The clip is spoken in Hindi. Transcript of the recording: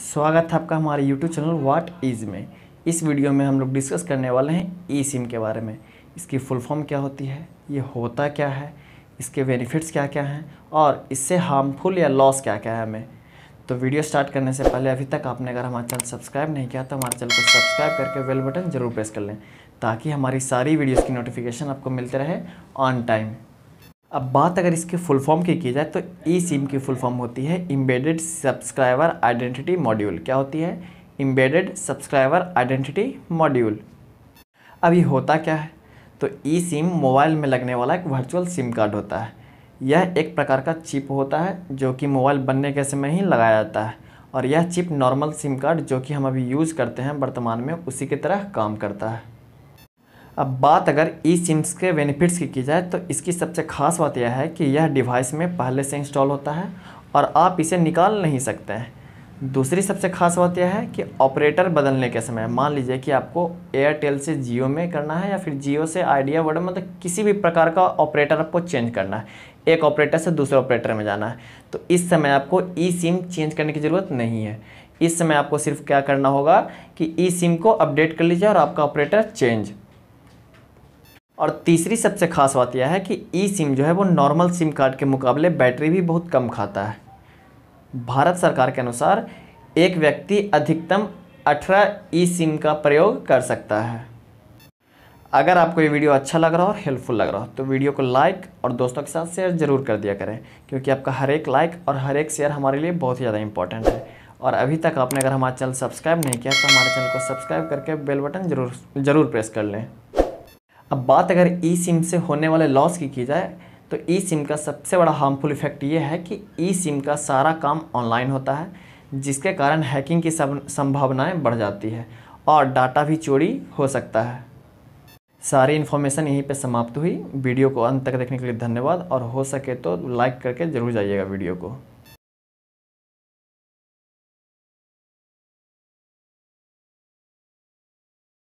स्वागत है आपका हमारे YouTube चैनल वाट इज़ में इस वीडियो में हम लोग डिस्कस करने वाले हैं ई सिम के बारे में इसकी फुल फॉर्म क्या होती है ये होता क्या है इसके बेनिफिट्स क्या क्या हैं और इससे हार्मफुल या लॉस क्या क्या है हमें तो वीडियो स्टार्ट करने से पहले अभी तक आपने अगर हमारा चैनल सब्सक्राइब नहीं किया तो हमारे चैनल को सब्सक्राइब करके बेल बटन जरूर प्रेस कर लें ताकि हमारी सारी वीडियोज़ की नोटिफिकेशन आपको मिलते रहे ऑन टाइम अब बात अगर इसके फुल फॉर्म की की जाए तो ई सिम की फुल फॉर्म होती है इम्बेडेड सब्सक्राइबर आइडेंटिटी मॉड्यूल क्या होती है इम्बेडेड सब्सक्राइबर आइडेंटिटी मॉड्यूल अब ये होता क्या है तो ई सिम मोबाइल में लगने वाला एक वर्चुअल सिम कार्ड होता है यह एक प्रकार का चिप होता है जो कि मोबाइल बनने के समय ही लगाया जाता है और यह चिप नॉर्मल सिम कार्ड जो कि हम अभी यूज़ करते हैं वर्तमान में उसी की तरह काम करता है अब बात अगर ई सिम्स के बेनिफिट्स की की जाए तो इसकी सबसे खास बात यह है कि यह डिवाइस में पहले से इंस्टॉल होता है और आप इसे निकाल नहीं सकते हैं दूसरी सबसे खास बात यह है कि ऑपरेटर बदलने के समय मान लीजिए कि आपको एयरटेल से जियो में करना है या फिर जियो से आइडिया वर्ड मतलब किसी भी प्रकार का ऑपरेटर आपको चेंज करना है एक ऑपरेटर से दूसरे ऑपरेटर में जाना है तो इस समय आपको ई सिम चेंज करने की ज़रूरत नहीं है इस समय आपको सिर्फ क्या करना होगा कि ई सिम को अपडेट कर लीजिए और आपका ऑपरेटर चेंज और तीसरी सबसे खास बात यह है कि ई सिम जो है वो नॉर्मल सिम कार्ड के मुकाबले बैटरी भी बहुत कम खाता है भारत सरकार के अनुसार एक व्यक्ति अधिकतम 18 ई सिम का प्रयोग कर सकता है अगर आपको ये वीडियो अच्छा लग रहा हो और हेल्पफुल लग रहा हो तो वीडियो को लाइक और दोस्तों के साथ शेयर ज़रूर कर दिया करें क्योंकि आपका हर एक लाइक और हर एक शेयर हमारे लिए बहुत ही ज़्यादा इंपॉर्टेंट है और अभी तक आपने अगर हमारा चैनल सब्सक्राइब नहीं किया तो हमारे चैनल को सब्सक्राइब करके बेल बटन जरूर ज़रूर प्रेस कर लें अब बात अगर ई सिम से होने वाले लॉस की की जाए तो ई सिम का सबसे बड़ा हार्मफुल इफेक्ट ये है कि ई सिम का सारा काम ऑनलाइन होता है जिसके कारण हैकिंग की संभावनाएं बढ़ जाती है और डाटा भी चोरी हो सकता है सारी इन्फॉर्मेशन यहीं पे समाप्त हुई वीडियो को अंत तक देखने के लिए धन्यवाद और हो सके तो लाइक करके ज़रूर जाइएगा वीडियो को